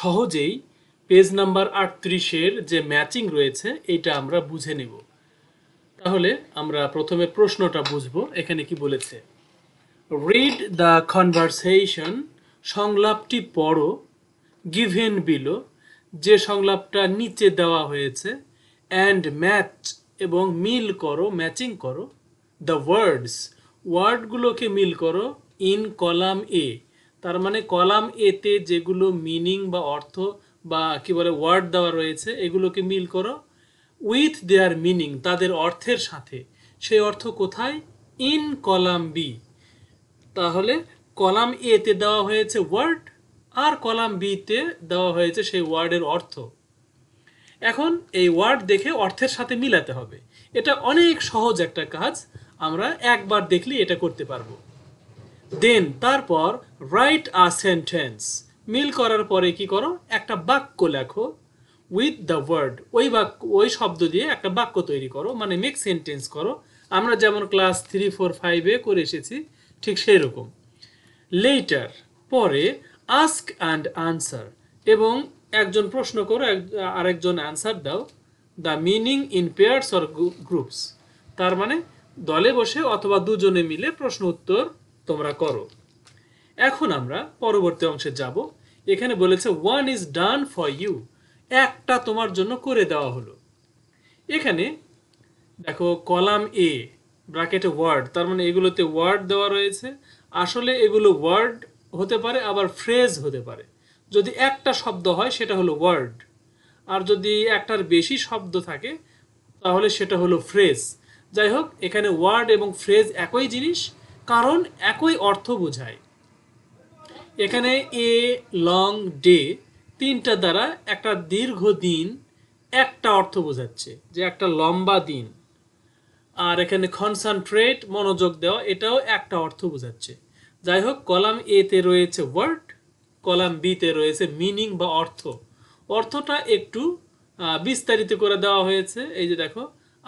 সহজেই page number আটত্রিশের যে matching রয়েছে এটা আমরা বুঝে নেব তাহলে আমরা প্রথমে প্রশ্নটা বুঝব এখানে কি বলেছে রিড দ্য কনভারসেশন সংলাপটি পড়ো গিভেন বিলো যে সংলাপটা নিচে দেওয়া হয়েছে অ্যান্ড ম্যাচ এবং মিল করো ম্যাচিং করো দ্য ওয়ার্ডস ওয়ার্ডগুলোকে মিল করো ইন কলাম এ তার মানে কলাম এতে যেগুলো মিনিং বা অর্থ বা কি বলে ওয়ার্ড দেওয়া রয়েছে এগুলোকে মিল করো উইথ দেয়ার মিনিং তাদের অর্থের সাথে সেই অর্থ কোথায় ইন কলাম বি তাহলে কলাম এতে দেওয়া হয়েছে ওয়ার্ড আর কলাম বিতে দেওয়া হয়েছে সেই ওয়ার্ডের অর্থ এখন এই ওয়ার্ড দেখে অর্থের সাথে মিলাতে হবে এটা অনেক সহজ একটা কাজ আমরা একবার দেখলে এটা করতে পারবো দেন তারপর রাইট আ সেন্টেন্স মিল করার পরে কি করো একটা বাক্য লেখো উইথ দ্য ওয়ার্ড ওই বাক্য ওই শব্দ দিয়ে একটা বাক্য তৈরি করো মানে মেক সেন্টেন্স করো আমরা যেমন ক্লাস থ্রি ফোর ফাইভে করে এসেছি ঠিক সেই রকম লেটার পরে আস্ক অ্যান্ড আনসার এবং একজন প্রশ্ন করো আরেকজন অ্যান্সার দাও the meaning in pairs or groups তার মানে দলে বসে অথবা দুজনে মিলে প্রশ্ন উত্তর তোমরা করো এখন আমরা পরবর্তী অংশে যাব এখানে বলেছে one is done for you একটা তোমার জন্য করে দেওয়া হলো এখানে দেখো কলাম এ ব্রাকেটে ওয়ার্ড তার মানে এগুলোতে ওয়ার্ড দেওয়া রয়েছে আসলে এগুলো ওয়ার্ড হতে পারে আবার ফ্রেজ হতে পারে যদি একটা শব্দ হয় সেটা হলো ওয়ার্ড আর যদি একটার বেশি শব্দ থাকে তাহলে সেটা হলো ফ্রেজ যাই হোক এখানে ওয়ার্ড এবং ফ্রেজ একই জিনিস কারণ একই অর্থ বোঝায় এখানে এ লং ডে তিনটা দ্বারা একটা দীর্ঘ দিন একটা অর্থ বোঝাচ্ছে যে একটা লম্বা দিন আর এখানে কনসেন্ট্রেট মনোযোগ দেওয়া এটাও একটা অর্থ বোঝাচ্ছে যাই হোক কলাম এতে রয়েছে ওয়ার্ড কলাম বিতে রয়েছে মিনিং বা অর্থ অর্থটা একটু বিস্তারিত করে দেওয়া হয়েছে এই যে দেখো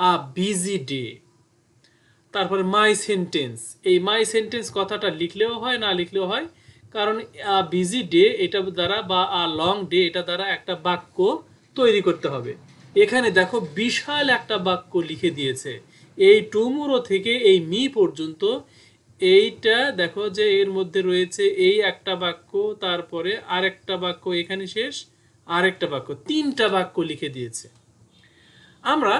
আ বিজি ডে তারপরে মাই সেন্টেন্স এই মাই সেন্টেন্স কথাটা লিখলেও হয় না লিখলেও হয় কারণ বিজি ডে এটা দ্বারা বা আ লং ডে এটা দ্বারা একটা বাক্য তৈরি করতে হবে এখানে দেখো বিশাল একটা বাক্য লিখে দিয়েছে এই টুমুরো থেকে এই মি পর্যন্ত এইটা দেখো যে এর মধ্যে রয়েছে এই একটা বাক্য তারপরে আরেকটা বাক্য এখানে শেষ আরেকটা বাক্য তিনটা বাক্য লিখে দিয়েছে আমরা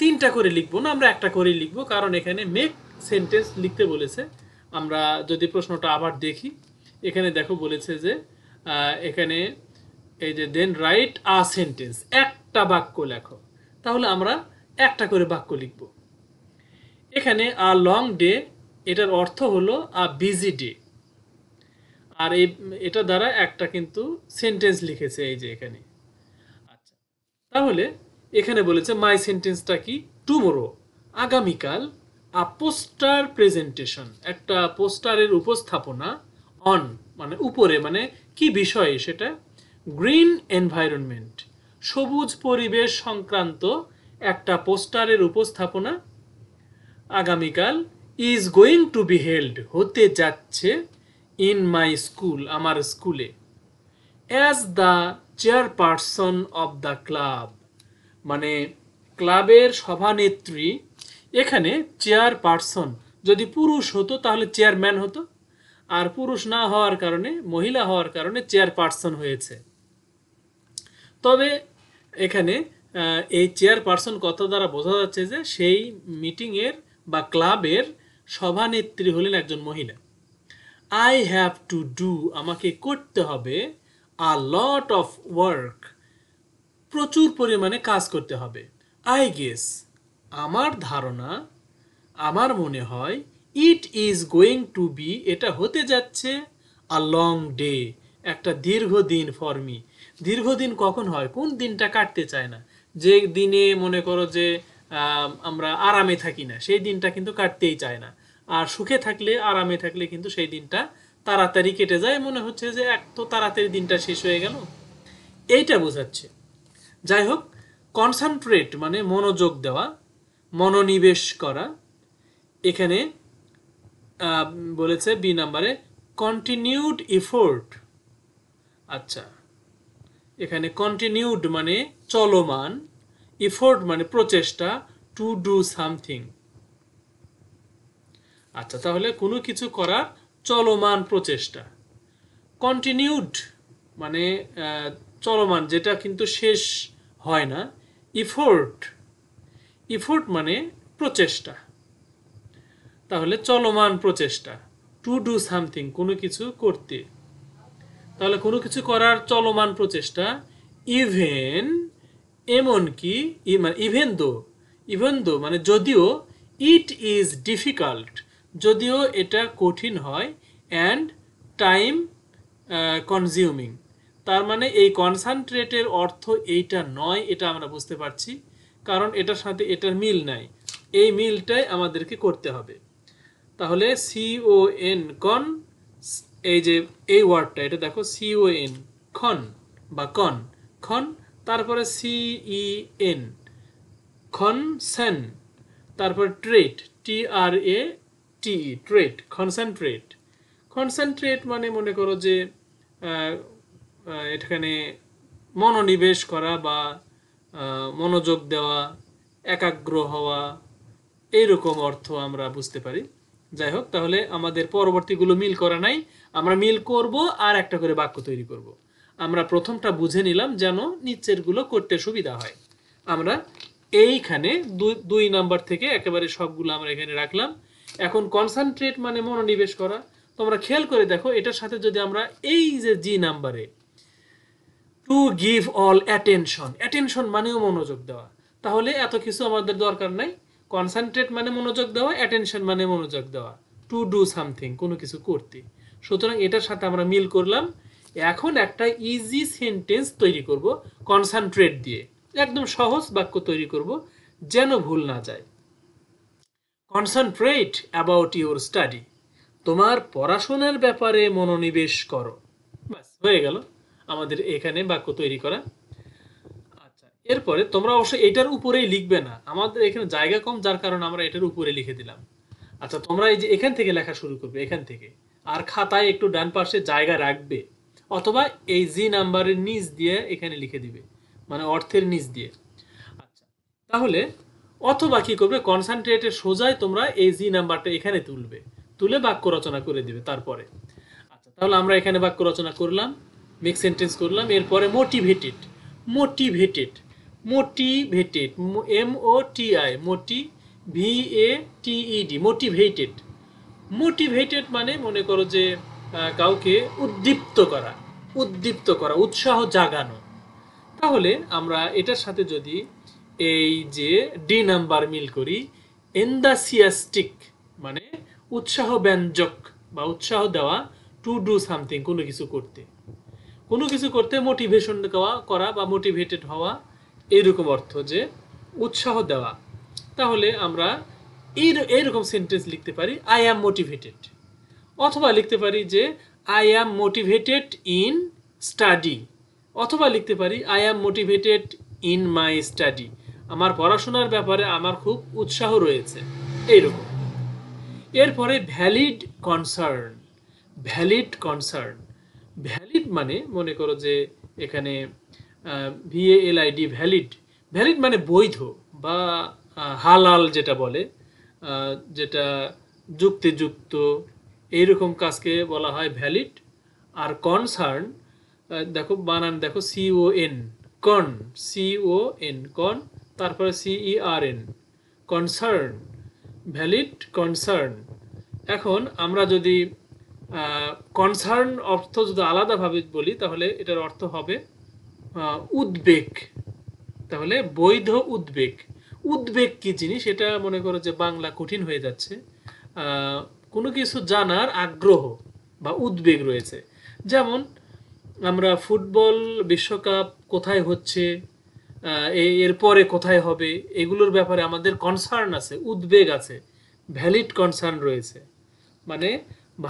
তিনটা করে লিখবো না আমরা একটা করেই লিখবো কারণ এখানে মেক সেন্টেন্স লিখতে বলেছে আমরা যদি প্রশ্নটা আবার দেখি এখানে দেখো বলেছে যে এখানে এই যে দেন রাইট আ সেন্টেন্স একটা বাক্য লেখো তাহলে আমরা একটা করে বাক্য লিখব এখানে আ লং ডে এটার অর্থ হলো আ বিজি ডে আর এই এটা দ্বারা একটা কিন্তু সেন্টেন্স লিখেছে এই যে এখানে আচ্ছা তাহলে এখানে বলেছে মাই সেন্টেন্সটা কি টুমোরো আগামীকাল আ পোস্টার প্রেজেন্টেশন একটা পোস্টারের উপস্থাপনা অন মানে উপরে মানে কি বিষয়ে সেটা গ্রিন এনভায়রনমেন্ট সবুজ পরিবেশ সংক্রান্ত একটা পোস্টারের উপস্থাপনা আগামীকাল is going to be held হতে যাচ্ছে ইন মাই স্কুল আমার স্কুলে as the chairperson of the club মানে ক্লাবের সভানেত্রী এখানে চেয়ার যদি পুরুষ হতো তাহলে চেয়ারম্যান হতো আর পুরুষ না হওয়ার কারণে মহিলা হওয়ার কারণে চেয়ার হয়েছে তবে এখানে এই চেয়ার কথা দ্বারা বোঝা যাচ্ছে যে সেই মিটিংয়ের বা ক্লাবের সভানেত্রী হলেন একজন মহিলা আই হ্যাভ টু ডু আমাকে করতে হবে আ লট অফ ওয়ার্ক প্রচুর পরিমাণে কাজ করতে হবে আই গেস আমার ধারণা আমার মনে হয় it is going to be এটা হতে যাচ্ছে আ লং ডে একটা দীর্ঘদিন ফর মি দীর্ঘদিন কখন হয় কোন দিনটা কাটতে চায় না যে দিনে মনে করো যে আমরা আরামে থাকি না সেই দিনটা কিন্তু কাটতেই চায় না আর সুখে থাকলে আরামে থাকলে কিন্তু সেই দিনটা তাড়াতাড়ি কেটে যায় মনে হচ্ছে যে এক তো তাড়াতাড়ি দিনটা শেষ হয়ে গেল এইটা বোঝাচ্ছে যাই হোক কনসেন্ট্রেট মানে মনোযোগ দেওয়া মনোনিবেশ করা এখানে বলেছে বি নাম্বারে কন্টিনিউড এফোর্ট আচ্ছা এখানে কন্টিনিউড মানে চলমান এফোর্ট মানে প্রচেষ্টা টু ডু সামথিং আচ্ছা তাহলে কোনো কিছু করার চলমান প্রচেষ্টা কন্টিনিউড মানে চলমান যেটা কিন্তু শেষ হয় না ইফোর্ট ইফোর্ট মানে প্রচেষ্টা তাহলে চলমান প্রচেষ্টা টু ডু সামথিং কোনো কিছু করতে তাহলে কোনো কিছু করার চলমান প্রচেষ্টা ইভেন এমনকি মানে ইভেন দো ইভেন দো মানে যদিও ইট ইজ ডিফিকাল্ট যদিও এটা কঠিন হয় অ্যান্ড টাইম কনজিউমিং তার মানে এই কনসানট্রেটের অর্থ এইটা নয় এটা আমরা বুঝতে পারছি কারণ এটার সাথে এটার মিল নাই এই মিলটাই আমাদেরকে করতে হবে তাহলে সিও এন কন এই যে এই ওয়ার্ডটা এটা দেখো সিও এন খন বা কন খন তারপরে সিই এন খন সেন তারপর ট্রেট টি আর এ টি ট্রেট কনসেন্ট্রেট কনসেন্ট্রেট মানে মনে করো যে এখানে মনোনিবেশ করা বা মনোযোগ দেওয়া একাগ্র হওয়া এইরকম অর্থ আমরা বুঝতে পারি যাই হোক তাহলে আমাদের পরবর্তীগুলো মিল করা নাই আমরা মিল করব আর একটা করে বাক্য তৈরি করব। আমরা প্রথমটা বুঝে নিলাম যেন নিচেরগুলো করতে সুবিধা হয় আমরা এইখানে দুই নাম্বার থেকে একেবারে সবগুলো আমরা এখানে রাখলাম এখন কনসেন্ট্রেট মানে মনোনিবেশ করা তোমরা খেয়াল করে দেখো এটার সাথে যদি আমরা এই যে জি নাম্বারে to give all attention attention মানেও মনোযোগ দেওয়া তাহলে এত কিছু আমাদের দরকার নাই কনসেন্ট্রেট মানে মনোযোগ দেওয়া অ্যাটেনশন মানে মনোযোগ দেওয়া টু ডু সামথিং কোনো কিছু করতে সুতরাং এটার সাথে আমরা মিল করলাম এখন একটা ইজি সেন্টেন্স তৈরি করব কনসেন্ট্রেট দিয়ে একদম সহজ বাক্য তৈরি করব যেন ভুল না যায় কনসেন্ট্রেট অ্যাবাউট ইউর স্টাডি তোমার পড়াশোনার ব্যাপারে মনোনিবেশ করো ব্যাস হয়ে গেল আমাদের এখানে বাক্য তৈরি করা আচ্ছা এরপরে তোমরা অবশ্যই এটার উপরেই লিখবে না আমাদের এখানে জায়গা কম যার কারণে আমরা এটার উপরে লিখে দিলাম আচ্ছা তোমরা এই যে এখান থেকে লেখা শুরু করবে এখান থেকে আর খাতায় একটু ডান পাশে জায়গা রাখবে অথবা এই জি নাম্বারের নিচ দিয়ে এখানে লিখে দিবে মানে অর্থের নিচ দিয়ে আচ্ছা তাহলে অথবা কি করবে কনসেন্ট্রেটের সোজায় তোমরা এই জি নাম্বারটা এখানে তুলবে তুলে বাক্য রচনা করে দিবে তারপরে আচ্ছা তাহলে আমরা এখানে বাক্য রচনা করলাম মেক সেন্টেন্স করলাম এরপরে motivated motivated motivated M O T I moti V A T E D motivated motivated মানে মনে করো যে কাউকে উদ্দীপ্ত করা উদ্দীপ্ত করা উৎসাহ জাগানো তাহলে আমরা এটার সাথে যদি এই যে ডি নাম্বার মিল করি এন্দাসিয়াস্টিক মানে উৎসাহ ব্যঞ্জক বা উৎসাহ দেওয়া টু ডু সামথিং কোনো কিছু করতে কোনো কিছু করতে মোটিভেশন দেওয়া করা বা মোটিভেটেড হওয়া এইরকম অর্থ যে উৎসাহ দেওয়া তাহলে আমরা এই এইরকম সেন্টেন্স লিখতে পারি আই অ্যাম মোটিভেটেড অথবা লিখতে পারি যে I am motivated in study অথবা লিখতে পারি I am motivated in my study আমার পড়াশোনার ব্যাপারে আমার খুব উৎসাহ রয়েছে এইরকম এরপরে valid concern valid concern valid মানে মনে করো যে এখানে ভিএএলআইডি ভ্যালিড ভ্যালিড মানে বৈধ বা হালাল যেটা বলে যেটা যুক্তিযুক্ত এইরকম কাজকে বলা হয় ভ্যালিড আর কনসার্ন দেখো বানান দেখো C O N con C O N con তারপরে C E R N concern valid concern এখন আমরা যদি কনসার্ন অর্থ যদি আলাদাভাবে বলি তাহলে এটার অর্থ হবে উদ্বেগ তাহলে বৈধ উদ্বেগ উদ্বেগ কি জিনিস এটা মনে করো যে বাংলা কঠিন হয়ে যাচ্ছে কোনো কিছু জানার আগ্রহ বা উদ্বেগ রয়েছে যেমন আমরা ফুটবল বিশ্বকাপ কোথায় হচ্ছে এরপরে কোথায় হবে এগুলোর ব্যাপারে আমাদের কনসার্ন আছে উদ্বেগ আছে ভ্যালিড কনসার্ন রয়েছে মানে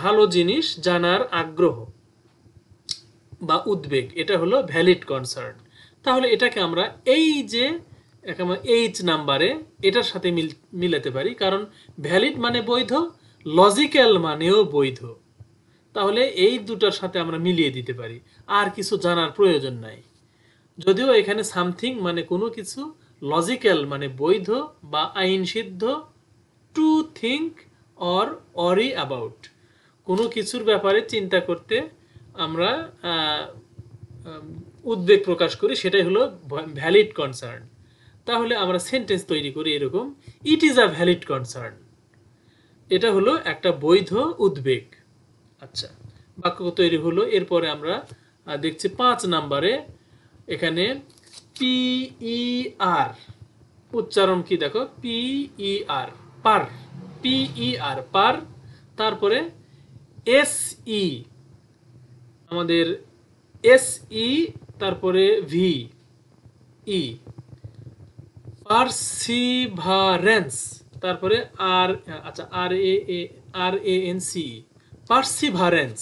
ভালো জিনিস জানার আগ্রহ বা উদ্বেগ এটা হলো ভ্যালিড কনসার্ন তাহলে এটাকে আমরা এই যে এইচ নাম্বারে এটার সাথে মিল মিলাতে পারি কারণ ভ্যালিড মানে বৈধ লজিক্যাল মানেও বৈধ তাহলে এই দুটার সাথে আমরা মিলিয়ে দিতে পারি আর কিছু জানার প্রয়োজন নাই যদিও এখানে সামথিং মানে কোনো কিছু লজিক্যাল মানে বৈধ বা আইনসিদ্ধ to think or worry about কোনো কিছুর ব্যাপারে চিন্তা করতে আমরা উদ্বেগ প্রকাশ করি সেটাই হলো ভ্যালিড কনসার্ন তাহলে আমরা সেন্টেন্স তৈরি করি এরকম it is a valid concern এটা হলো একটা বৈধ উদ্বেগ আচ্ছা বাক্য তৈরি হলো এরপরে আমরা দেখছি পাঁচ নাম্বারে এখানে পিই আর e উচ্চারণ কি দেখো আর পার আর পার তারপরে এসই e, আমাদের এসই e, তারপরে ভি ই পার্সিভারেন্স তারপরে আর আচ্ছা R A R A N C perseverance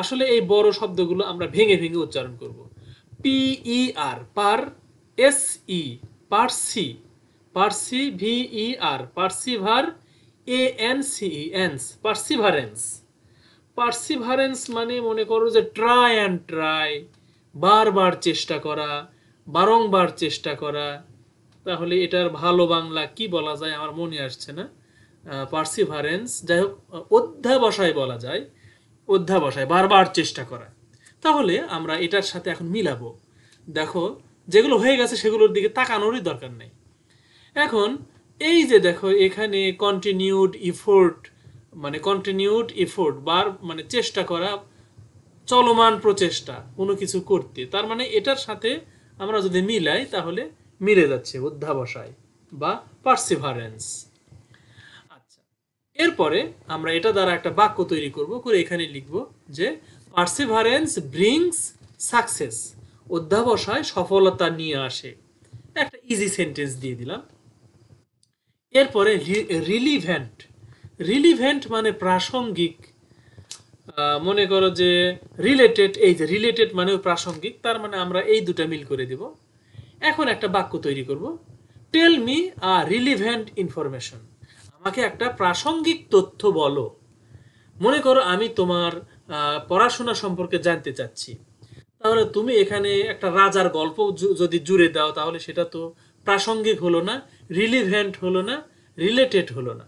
আসলে এই বড় শব্দগুলো আমরা ভেঙে ভেঙে উচ্চারণ করব P E R e per S E perse perse V E R persever A N C ence perseverance perseverance মানে মনে করো যে ট্রাই অ্যান্ড ট্রাই বারবার চেষ্টা করা বারংবার চেষ্টা করা তাহলে এটার ভালো বাংলা কি বলা যায় আমার মনে আসছে না পার্সিভারেন্স যাই হোক অধ্যাবসায় বলা যায় অধ্যাবসায় বারবার চেষ্টা করা তাহলে আমরা এটার সাথে এখন মিলাবো দেখো যেগুলো হয়ে গেছে সেগুলোর দিকে তাকানোরই দরকার নেই এখন এই যে দেখো এখানে কন্টিনিউড ইফোর্ট মানে কন্টিনিউড এফোর্ট বার মানে চেষ্টা করা চলমান প্রচেষ্টা কোনো কিছু করতে তার মানে এটার সাথে আমরা যদি মিলাই তাহলে মিলে যাচ্ছে অধ্যাবসায় বা পার্সিভারেন্স আচ্ছা এরপরে আমরা এটা দ্বারা একটা বাক্য তৈরি করব করে এখানে লিখব যে পার্সিভারেন্স ব্রিংস সাকসেস অধ্যাবসায় সফলতা নিয়ে আসে একটা ইজি সেন্টেন্স দিয়ে দিলাম এরপরে রিলিভেন্ট রিলিভেন্ট মানে প্রাসঙ্গিক মনে করো যে রিলেটেড এই যে রিলেটেড মানেও প্রাসঙ্গিক তার মানে আমরা এই দুটা মিল করে দিব এখন একটা বাক্য তৈরি করব tell me a relevant information আমাকে একটা প্রাসঙ্গিক তথ্য বলো মনে করো আমি তোমার পড়াশোনা সম্পর্কে জানতে চাচ্ছি তাহলে তুমি এখানে একটা রাজার গল্প যদি জুড়ে দাও তাহলে সেটা তো প্রাসঙ্গিক হলো না রিলিভেন্ট হলো না রিলেটেড হলো না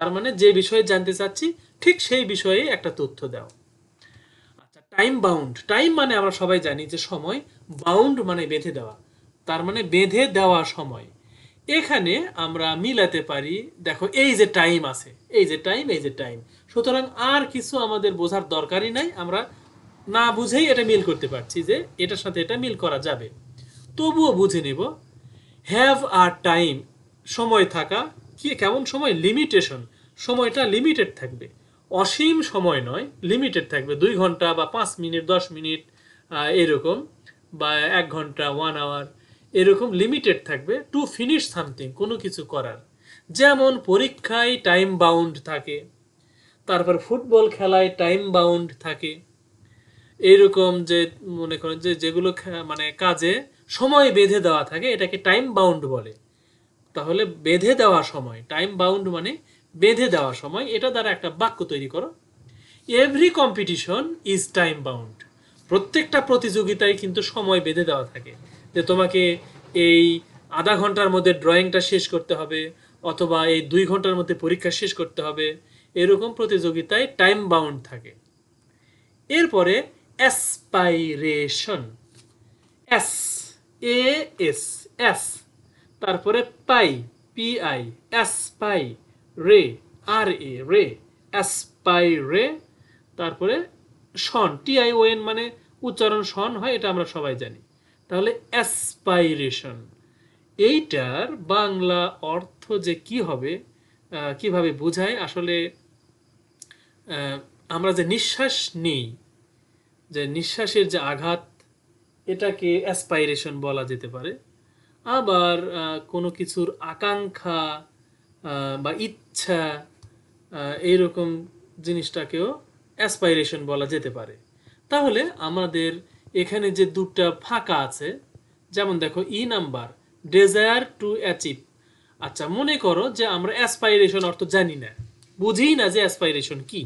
তার মানে যে বিষয়ে জানতে চাচ্ছি ঠিক সেই বিষয়ে একটা তথ্য দাও আচ্ছা টাইম বাউন্ড টাইম মানে আমরা সবাই জানি যে সময় বাউন্ড মানে বেঁধে দেওয়া তার মানে বেঁধে দেওয়া সময় এখানে আমরা মিলাতে পারি দেখো এই যে টাইম আছে এই যে টাইম এই যে টাইম সুতরাং আর কিছু আমাদের বোঝার দরকারই নাই আমরা না বুঝেই এটা মিল করতে পারছি যে এটার সাথে এটা মিল করা যাবে তবুও বুঝে নেব হ্যাভ আর টাইম সময় থাকা কি কেমন সময় লিমিটেশন সময়টা লিমিটেড থাকবে অসীম সময় নয় লিমিটেড থাকবে দুই ঘন্টা বা পাঁচ মিনিট দশ মিনিট এরকম বা এক ঘন্টা ওয়ান আওয়ার এরকম লিমিটেড থাকবে টু ফিনিশ সামথিং কোনো কিছু করার যেমন পরীক্ষায় টাইম বাউন্ড থাকে তারপর ফুটবল খেলায় টাইম বাউন্ড থাকে এইরকম যে মনে করেন যে যেগুলো মানে কাজে সময় বেঁধে দেওয়া থাকে এটাকে টাইম বাউন্ড বলে তাহলে বেঁধে দেওয়া সময় টাইম বাউন্ড মানে বেঁধে দেওয়া সময় এটা দ্বারা একটা বাক্য তৈরি করো every competition is time bound প্রত্যেকটা প্রতিযোগিতায় কিন্তু সময় বেঁধে দেওয়া থাকে যে তোমাকে এই আধা ঘন্টার মধ্যে ড্রয়িংটা শেষ করতে হবে অথবা এই দুই ঘন্টার মধ্যে পরীক্ষা শেষ করতে হবে এরকম প্রতিযোগিতায় টাইম বাউন্ড থাকে এরপরে aspiration S A S S তারপরে pi P I S pi ray R এ রে এস পাই রে তারপরে শন টি আই ও এন মানে উচ্চারণ শন হয় এটা আমরা সবাই জানি তাহলে অ্যাসপাইরেশন এইটার বাংলা অর্থ যে কি হবে কিভাবে বোঝায় আসলে আমরা যে নিঃশ্বাস নিই যে নিঃশ্বাসের যে আঘাত এটাকে অ্যাসপাইরেশন বলা যেতে পারে আবার কোনো কিছুর আকাঙ্ক্ষা বা ইচ্ছা এইরকম জিনিসটাকেও অ্যাসপাইরেশন বলা যেতে পারে তাহলে আমাদের এখানে যে দুটা ফাঁকা আছে যেমন দেখো ই নাম্বার ডেজায়ার টু অ্যাচিভ আচ্ছা মনে করো যে আমরা অ্যাসপাইরেশন অর্থ জানি না বুঝি না যে অ্যাসপাইরেশন কি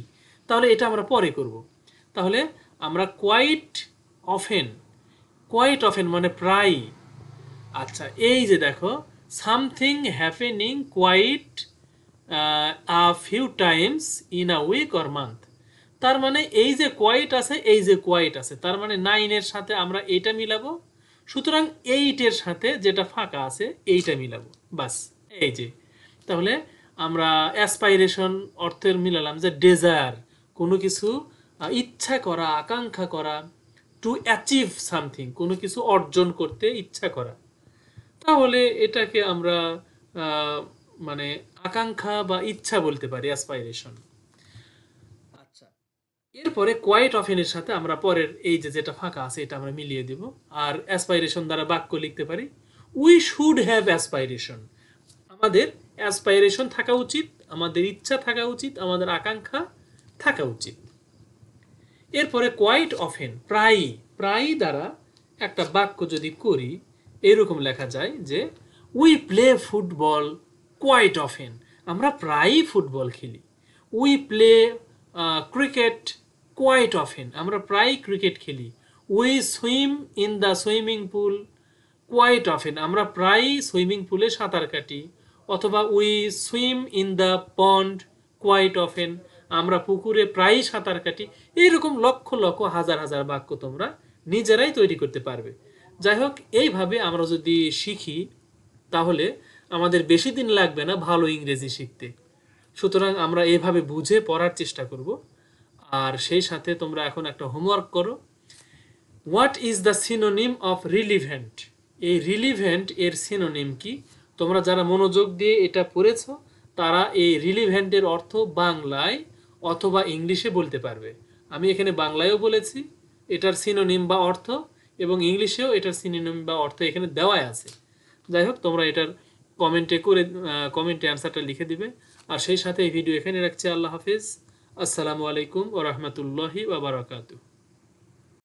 তাহলে এটা আমরা পরে করব তাহলে আমরা কোয়াইট অফেন কোয়াইট অফেন মানে প্রায়ই আচ্ছা এই যে দেখো something happening quite a few times in a week or month তার মানে এই যে কোয়াইট আছে এই যে কোয়াইট আছে তার মানে নাইনের সাথে আমরা এইটা মিলাবো সুতরাং এইটের সাথে যেটা ফাঁকা আছে এইটা মিলাবো বাস এই যে তাহলে আমরা অ্যাসপাইরেশন অর্থের মিলালাম যে ডেজায়ার কোনো কিছু ইচ্ছা করা আকাঙ্ক্ষা করা টু অ্যাচিভ সামথিং কোনো কিছু অর্জন করতে ইচ্ছা করা তাহলে এটাকে আমরা মানে আকাঙ্ক্ষা বা ইচ্ছা বলতে পারি অ্যাসপাইরেশন আচ্ছা। এরপরে কোয়াইট অফেনের সাথে আমরা পরের এই যে যেটা ফাঁকা আছে এটা আমরা মিলিয়ে দিব আর অ্যাসপাইরেশন দ্বারা বাক্য লিখতে পারি উই শুড হ্যাভ অ্যাসপাইরেশন আমাদের অ্যাসপাইরেশন থাকা উচিত আমাদের ইচ্ছা থাকা উচিত আমাদের আকাঙ্ক্ষা থাকা উচিত এরপরে কোয়াইট অফেন প্রায়ই প্রায়ই দ্বারা একটা বাক্য যদি করি এরকম লেখা যায় যে we play football quite often আমরা প্রায়ই ফুটবল খেলি we play cricket quite often আমরা প্রায়ই ক্রিকেট খেলি we swim in the swimming pool quite often আমরা প্রায়ই সুইমিং পুলে সাঁতার কাটি অথবা we swim in the pond quite often আমরা পুকুরে প্রায়ই সাঁতার কাটি এরকম লক্ষ লক্ষ হাজার হাজার বাক্য তোমরা নিজেরাই তৈরি করতে পারবে যাই হোক এইভাবে আমরা যদি শিখি তাহলে আমাদের বেশি দিন লাগবে না ভালো ইংরেজি শিখতে সুতরাং আমরা এভাবে বুঝে পড়ার চেষ্টা করব আর সেই সাথে তোমরা এখন একটা হোমওয়ার্ক করো what is the synonym of relevant এই রিলিভেন্ট এর সিনোনিম কি তোমরা যারা মনোযোগ দিয়ে এটা পড়েছ তারা এই রিলিভেন্টের অর্থ বাংলায় অথবা ইংলিশে বলতে পারবে আমি এখানে বাংলায়ও বলেছি এটার সিনোনিম বা অর্থ এবং ইংলিশেও এটার সিনিনম বা অর্থ এখানে দেওয়াই আছে যাই হোক তোমরা এটার কমেন্টে করে কমেন্টে অ্যান্সারটা লিখে দিবে আর সেই সাথে এই ভিডিও এখানে রাখছি আল্লাহ হাফিজ আসসালামু আলাইকুম ও রহমতুল্লাহি বাবারাকাতু